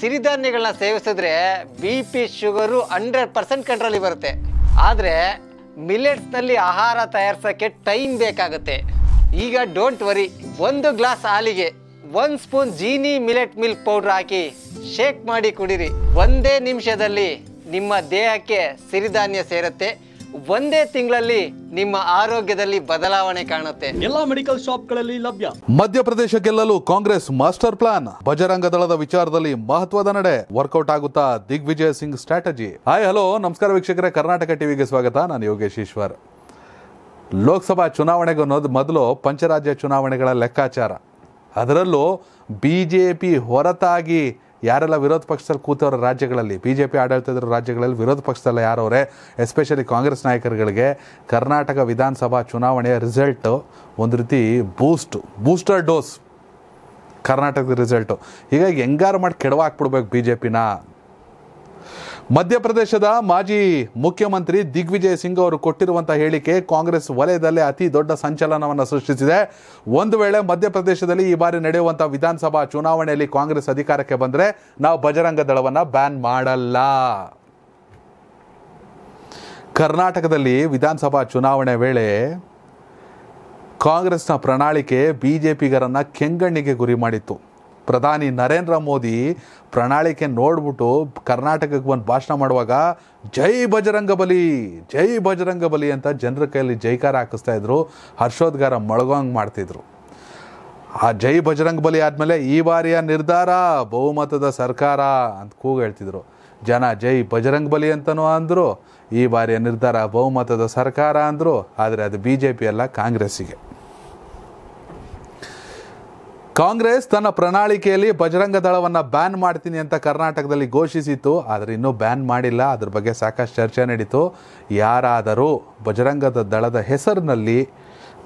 ಸಿರಿಧಾನ್ಯಗಳನ್ನ ಸೇವಿಸಿದ್ರೆ B P sugar hundred percent ಕಂಟ್ರೋಲಿಗೆ ಬರುತ್ತೆ ಆದರೆ ಮಿಲೆಟ್ಸ್ನಲ್ಲಿ ಆಹಾರ ತಯಾರಿಸೋಕ್ಕೆ ಟೈಮ್ ಬೇಕಾಗುತ್ತೆ ಈಗ ಡೋಂಟ್ ವರಿ ಒಂದು ಗ್ಲಾಸ್ ಹಾಲಿಗೆ ಒಂದು spoon Jeeni millet milk powder ಹಾಕಿ ಶೇಕ್ ಮಾಡಿ ಕುಡಿರಿ ಒಂದೇ ನಿಮಿಷದಲ್ಲಿ ನಿಮ್ಮ ದೇಹಕ್ಕೆ ಸಿರಿಧಾನ್ಯ ಸೇರುತ್ತೆ ಒಂದೇ ತಿಂಗಳಲ್ಲಿ ನಿಮ್ಮ ಆರೋಗ್ಯದಲ್ಲಿ ಬದಲಾವಣೆ ಕಾಣುತ್ತೆ ಎಲ್ಲಾ ಮೆಡಿಕಲ್ ಶಾಪ್ಗಳಲ್ಲಿ ಲಭ್ಯ ಮಧ್ಯಪ್ರದೇಶ ಗೆಲ್ಲಲು ಕಾಂಗ್ರೆಸ್ ಮಾಸ್ಟರ್ ಪ್ಲಾನ್ ಬಜರಂಗ ದಳದ ವಿಚಾರದಲ್ಲಿ ಮಹತ್ವದ ನಡೆ ವರ್ಕೌಟ್ ಆಗುತ್ತಾ Digvijaya Singh strategy hi hello ನಮಸ್ಕಾರ ವೀಕ್ಷಕರೇ ಕರ್ನಾಟಕ ಟಿವಿಗೆ ಸ್ವಾಗತ ನಾನು ಯೋಗೇಶ್ ಈಶ್ವರ್ ಲೋಕಸಭಾ ಚುನಾವಣೆಗೆ ಮೊದಲು ಪಂಚರಾಜ್ಯ ಚುನಾವಣೆಗಳ ಲೆಕ್ಕಾಚಾರ ಅದರಲ್ಲೂ ಬಿ ಹೊರತಾಗಿ ಯಾರೆಲ್ಲ ವಿರೋಧ ಪಕ್ಷದಲ್ಲಿ ಕೂತವ್ರ ರಾಜ್ಯಗಳಲ್ಲಿ ಬಿ ಜೆ ಪಿ ಆಡಳಿತದ ರಾಜ್ಯಗಳಲ್ಲಿ ವಿರೋಧ ಪಕ್ಷದಲ್ಲಿ ಯಾರವರೇ ಎಸ್ಪೆಷಲಿ ಕಾಂಗ್ರೆಸ್ ನಾಯಕರುಗಳಿಗೆ ಕರ್ನಾಟಕ ವಿಧಾನಸಭಾ ಚುನಾವಣೆಯ ರಿಸಲ್ಟು ಒಂದು ರೀತಿ ಬೂಸ್ಟ್ ಬೂಸ್ಟರ್ ಡೋಸ್ ಕರ್ನಾಟಕದ ರಿಸಲ್ಟು ಹೀಗಾಗಿ ಹೆಂಗಾರು ಮಾಡಿ ಕೆಡವಾಕ್ಬಿಡ್ಬೇಕು ಬಿ ಜೆ ಪಿನ ಮಧ್ಯಪ್ರದೇಶದ ಮಾಜಿ ಮುಖ್ಯಮಂತ್ರಿ ದಿಗ್ವಿಜಯ್ ಸಿಂಗ್ ಅವರು ಕೊಟ್ಟಿರುವಂತಹ ಹೇಳಿಕೆ ಕಾಂಗ್ರೆಸ್ ವಲಯದಲ್ಲೇ ಅತಿ ದೊಡ್ಡ ಸಂಚಲನವನ್ನು ಸೃಷ್ಟಿಸಿದೆ ಒಂದು ವೇಳೆ ಮಧ್ಯಪ್ರದೇಶದಲ್ಲಿ ಈ ಬಾರಿ ನಡೆಯುವಂತಹ ವಿಧಾನಸಭಾ ಚುನಾವಣೆಯಲ್ಲಿ ಕಾಂಗ್ರೆಸ್ ಅಧಿಕಾರಕ್ಕೆ ಬಂದರೆ ನಾವು ಬಜರಂಗ ದಳವನ್ನು ಬ್ಯಾನ್ ಮಾಡಲ್ಲ ಕರ್ನಾಟಕದಲ್ಲಿ ವಿಧಾನಸಭಾ ಚುನಾವಣೆ ವೇಳೆ ಕಾಂಗ್ರೆಸ್ನ ಪ್ರಣಾಳಿಕೆ ಬಿ ಜೆ ಪಿಗರನ್ನು ಕೆಂಗಣ್ಣಿಗೆ ಗುರಿ ಮಾಡಿತ್ತು ಪ್ರಧಾನಿ ನರೇಂದ್ರ ಮೋದಿ ಪ್ರಣಾಳಿಕೆ ನೋಡ್ಬಿಟ್ಟು ಕರ್ನಾಟಕಕ್ಕೆ ಬಂದು ಭಾಷಣ ಮಾಡುವಾಗ ಜೈ ಬಜರಂಗ ಬಲಿ ಜೈ ಬಜರಂಗ ಬಲಿ ಅಂತ ಜನರ ಕೈಯಲ್ಲಿ ಜೈಕಾರ ಹಾಕಿಸ್ತಾ ಇದ್ರು ಹರ್ಷೋದ್ಗಾರ ಮೊಳಗೋಂಗ್ ಮಾಡ್ತಿದ್ರು ಆ ಜೈ ಬಜರಂಗ ಬಲಿ ಆದಮೇಲೆ ಈ ಬಾರಿಯ ನಿರ್ಧಾರ ಬಹುಮತದ ಸರ್ಕಾರ ಅಂತ ಕೂಗೇಳ್ತಿದ್ರು ಹೇಳ್ತಿದ್ರು ಜನ ಜೈ ಬಜರಂಗ್ ಬಲಿ ಅಂತನೂ ಅಂದರು ಈ ಬಾರಿಯ ನಿರ್ಧಾರ ಬಹುಮತದ ಸರ್ಕಾರ ಅಂದರು ಆದರೆ ಅದು ಬಿ ಜೆ ಪಿ ಅಲ್ಲ ಕಾಂಗ್ರೆಸ್ಸಿಗೆ ಕಾಂಗ್ರೆಸ್ ತನ್ನ ಪ್ರಣಾಳಿಕೆಯಲ್ಲಿ ಬಜರಂಗ ದಳವನ್ನು ಬ್ಯಾನ್ ಮಾಡ್ತೀನಿ ಅಂತ ಕರ್ನಾಟಕದಲ್ಲಿ ಘೋಷಿಸಿತ್ತು ಆದರೆ ಇನ್ನೂ ಬ್ಯಾನ್ ಮಾಡಿಲ್ಲ ಅದ್ರ ಬಗ್ಗೆ ಸಾಕಷ್ಟು ಚರ್ಚೆ ನಡೀತು ಯಾರಾದರೂ ಬಜರಂಗದ ದಳದ ಹೆಸರಿನಲ್ಲಿ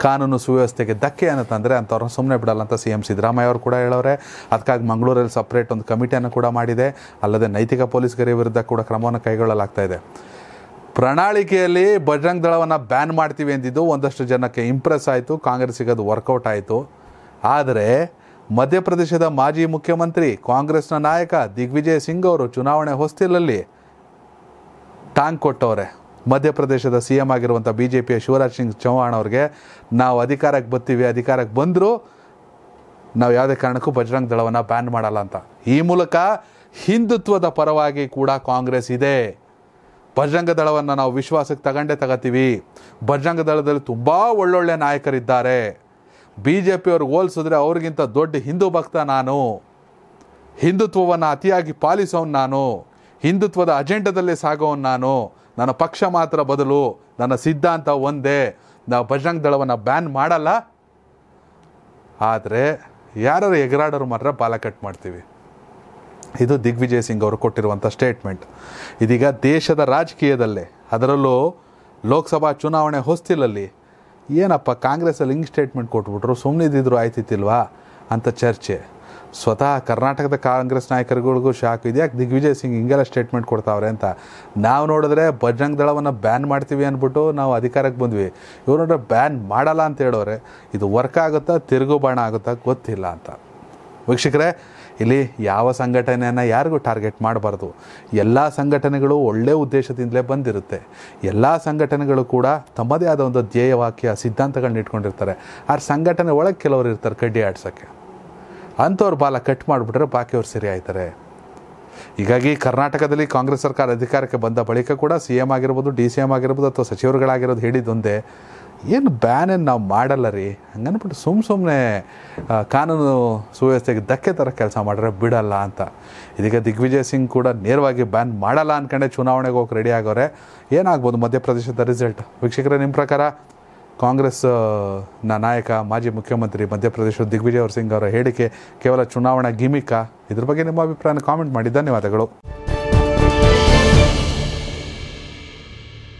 ಕಾನೂನು ಸುವ್ಯವಸ್ಥೆಗೆ ಧಕ್ಕೆ ಅಂತಂದರೆ ಅಂಥವ್ರನ್ನ ಸುಮ್ಮನೆ ಬಿಡಲ್ಲ ಅಂತ ಸಿ ಎಂ ಸಿದ್ದರಾಮಯ್ಯ ಅವರು ಕೂಡ ಹೇಳೋರೆ ಅದಕ್ಕಾಗಿ ಮಂಗಳೂರಲ್ಲಿ ಸಪ್ರೇಟ್ ಒಂದು ಕಮಿಟಿಯನ್ನು ಕೂಡ ಮಾಡಿದೆ ಅಲ್ಲದೆ ನೈತಿಕ ಪೊಲೀಸ್ಗರ ವಿರುದ್ಧ ಕೂಡ ಕ್ರಮವನ್ನು ಕೈಗೊಳ್ಳಲಾಗ್ತಾ ಇದೆ ಪ್ರಣಾಳಿಕೆಯಲ್ಲಿ ಬಜರಂಗ ದಳವನ್ನು ಬ್ಯಾನ್ ಮಾಡ್ತೀವಿ ಎಂದಿದ್ದು ಒಂದಷ್ಟು ಜನಕ್ಕೆ ಇಂಪ್ರೆಸ್ ಆಯಿತು ಕಾಂಗ್ರೆಸ್ಸಿಗೆ ಅದು ವರ್ಕೌಟ್ ಆಯಿತು ಆದರೆ ಮಧ್ಯಪ್ರದೇಶದ ಮಾಜಿ ಮುಖ್ಯಮಂತ್ರಿ ಕಾಂಗ್ರೆಸ್ನ ನಾಯಕ ದಿಗ್ವಿಜಯ್ ಸಿಂಗ್ ಅವರು ಚುನಾವಣೆ ಹೊಸ್ತಿಲಲ್ಲಿ ಟಾಂಗ್ ಕೊಟ್ಟವ್ರೆ ಮಧ್ಯಪ್ರದೇಶದ ಸಿ ಎಂ ಆಗಿರುವಂಥ ಬಿ ಜೆ ಪಿಯ ಶಿವರಾಜ್ ಸಿಂಗ್ ಚೌಹಾಣ್ ಅವ್ರಿಗೆ ನಾವು ಅಧಿಕಾರಕ್ಕೆ ಬರ್ತೀವಿ ಅಧಿಕಾರಕ್ಕೆ ಬಂದರೂ ನಾವು ಯಾವುದೇ ಕಾರಣಕ್ಕೂ ಬಜರಂಗ್ ದಳವನ್ನು ಬ್ಯಾನ್ ಮಾಡಲ್ಲ ಅಂತ ಈ ಮೂಲಕ ಹಿಂದುತ್ವದ ಪರವಾಗಿ ಕೂಡ ಕಾಂಗ್ರೆಸ್ ಇದೆ ಬಜರಂಗ ದಳವನ್ನು ನಾವು ವಿಶ್ವಾಸಕ್ಕೆ ತಗೊಂಡೇ ತಗೋತೀವಿ ಬಜರಂಗ ದಳದಲ್ಲಿ ತುಂಬ ಒಳ್ಳೊಳ್ಳೆ ನಾಯಕರಿದ್ದಾರೆ ಬಿ ಜೆ ಪಿಯವ್ರಿಗೆ ಹೋಲಿಸಿದ್ರೆ ಅವ್ರಿಗಿಂತ ದೊಡ್ಡ ಹಿಂದೂ ಭಕ್ತ ನಾನು ಹಿಂದುತ್ವವನ್ನು ಅತಿಯಾಗಿ ಪಾಲಿಸೋನು ನಾನು ಹಿಂದುತ್ವದ ಅಜೆಂಡದಲ್ಲೇ ಸಾಗೋನು ನಾನು ನನ್ನ ಪಕ್ಷ ಮಾತ್ರ ಬದಲು ನನ್ನ ಸಿದ್ಧಾಂತ ಒಂದೇ ನಾವು ಬಜರಂಗ್ ದಳವನ್ನು ಬ್ಯಾನ್ ಮಾಡಲ್ಲ ಆದರೆ ಯಾರು ಎಗರಾಡೋರು ಮಾತ್ರ ಬಾಲ ಕಟ್ ಮಾಡ್ತೀವಿ ಇದು ದಿಗ್ವಿಜಯ್ ಸಿಂಗ್ ಅವರು ಕೊಟ್ಟಿರುವಂಥ ಸ್ಟೇಟ್ಮೆಂಟ್ ಇದೀಗ ದೇಶದ ರಾಜಕೀಯದಲ್ಲೇ ಅದರಲ್ಲೂ ಲೋಕಸಭಾ ಚುನಾವಣೆ ಹೊಸ್ತಿಲಲ್ಲಿ ಏನಪ್ಪ ಕಾಂಗ್ರೆಸಲ್ಲಿ ಹಿಂಗೆ ಸ್ಟೇಟ್ಮೆಂಟ್ ಕೊಟ್ಬಿಟ್ರು ಸುಮ್ಮನೆ ಇದ್ದಿದ್ರು ಆಯ್ತಿತ್ತಿಲ್ವಾ ಅಂತ ಚರ್ಚೆ ಸ್ವತಃ ಕರ್ನಾಟಕದ ಕಾಂಗ್ರೆಸ್ ನಾಯಕರುಗಳಿಗೂ ಶಾಕ್ ಇದೆ ಯಾಕೆ ದಿಗ್ವಿಜಯ್ ಸಿಂಗ್ ಹಿಂಗೆಲ್ಲ ಸ್ಟೇಟ್ಮೆಂಟ್ ಕೊಡ್ತಾವ್ರೆ ಅಂತ ನಾವು ನೋಡಿದ್ರೆ ಬಜರಂಗ್ ದಳವನ್ನು ಬ್ಯಾನ್ ಮಾಡ್ತೀವಿ ಅಂದ್ಬಿಟ್ಟು ನಾವು ಅಧಿಕಾರಕ್ಕೆ ಬಂದ್ವಿ ಇವ್ರು ನೋಡ್ರೆ ಬ್ಯಾನ್ ಮಾಡಲ್ಲ ಅಂತ ಹೇಳೋರೆ ಇದು ವರ್ಕ್ ಆಗುತ್ತಾ ತಿರುಗು ಬಾಣ ಆಗುತ್ತಾ ಗೊತ್ತಿಲ್ಲ ಅಂತ ವೀಕ್ಷಕರೇ ಇಲ್ಲಿ ಯಾವ ಸಂಘಟನೆಯನ್ನು ಯಾರಿಗೂ ಟಾರ್ಗೆಟ್ ಮಾಡಬಾರ್ದು ಎಲ್ಲ ಸಂಘಟನೆಗಳು ಒಳ್ಳೆಯ ಉದ್ದೇಶದಿಂದಲೇ ಬಂದಿರುತ್ತೆ ಎಲ್ಲ ಸಂಘಟನೆಗಳು ಕೂಡ ತಮ್ಮದೇ ಆದ ಒಂದು ಧ್ಯೇಯವಾಕ್ಯ ಸಿದ್ಧಾಂತಗಳನ್ನ ಇಟ್ಕೊಂಡಿರ್ತಾರೆ ಆ ಸಂಘಟನೆ ಒಳಗೆ ಕೆಲವರು ಇರ್ತಾರೆ ಕಡ್ಡಿ ಆಡ್ಸೋಕ್ಕೆ ಅಂಥವ್ರ ಬಾಲ ಕಟ್ ಮಾಡಿಬಿಟ್ರೆ ಬಾಕಿಯವ್ರು ಸರಿ ಆಯ್ತಾರೆ ಹೀಗಾಗಿ ಕರ್ನಾಟಕದಲ್ಲಿ ಕಾಂಗ್ರೆಸ್ ಸರ್ಕಾರ ಅಧಿಕಾರಕ್ಕೆ ಬಂದ ಬಳಿಕ ಕೂಡ ಸಿ ಎಮ್ ಆಗಿರ್ಬೋದು ಡಿ ಸಿ ಎಮ್ ಆಗಿರ್ಬೋದು ಅಥವಾ ಸಚಿವರುಗಳಾಗಿರೋದು ಹೇಳಿದ್ದೊಂದೇ ಏನು ಬ್ಯಾನೇನು ನಾವು ಮಾಡಲ್ಲ ರೀ ಹಂಗನ್ಬಿಟ್ಟು ಸುಮ್ಮ ಸುಮ್ಮನೆ ಕಾನೂನು ಸುವ್ಯವಸ್ಥೆಗೆ ಧಕ್ಕೆ ಥರ ಕೆಲಸ ಮಾಡಿದ್ರೆ ಬಿಡಲ್ಲ ಅಂತ ಇದೀಗ ದಿಗ್ವಿಜಯ್ ಸಿಂಗ್ ಕೂಡ ನೇರವಾಗಿ ಬ್ಯಾನ್ ಮಾಡಲ್ಲ ಅಂದ್ಕೊಂಡೆ ಚುನಾವಣೆಗೆ ಹೋಗಿ ರೆಡಿ ಆಗೋರೆ ಏನಾಗ್ಬೋದು ಮಧ್ಯಪ್ರದೇಶದ ರಿಸಲ್ಟ್ ವೀಕ್ಷಕರೇ ನಿಮ್ಮ ಪ್ರಕಾರ ಕಾಂಗ್ರೆಸ್ ನಾಯಕ ಮಾಜಿ ಮುಖ್ಯಮಂತ್ರಿ ಮಧ್ಯಪ್ರದೇಶದ ದಿಗ್ವಿಜಯ್ ಸಿಂಗ್ ಅವರ ಹೇಳಿಕೆ ಕೇವಲ ಚುನಾವಣಾ ಗಿಮಿಕ ಇದ್ರ ಬಗ್ಗೆ ನಿಮ್ಮ ಅಭಿಪ್ರಾಯನ ಕಾಮೆಂಟ್ ಮಾಡಿ ಧನ್ಯವಾದಗಳು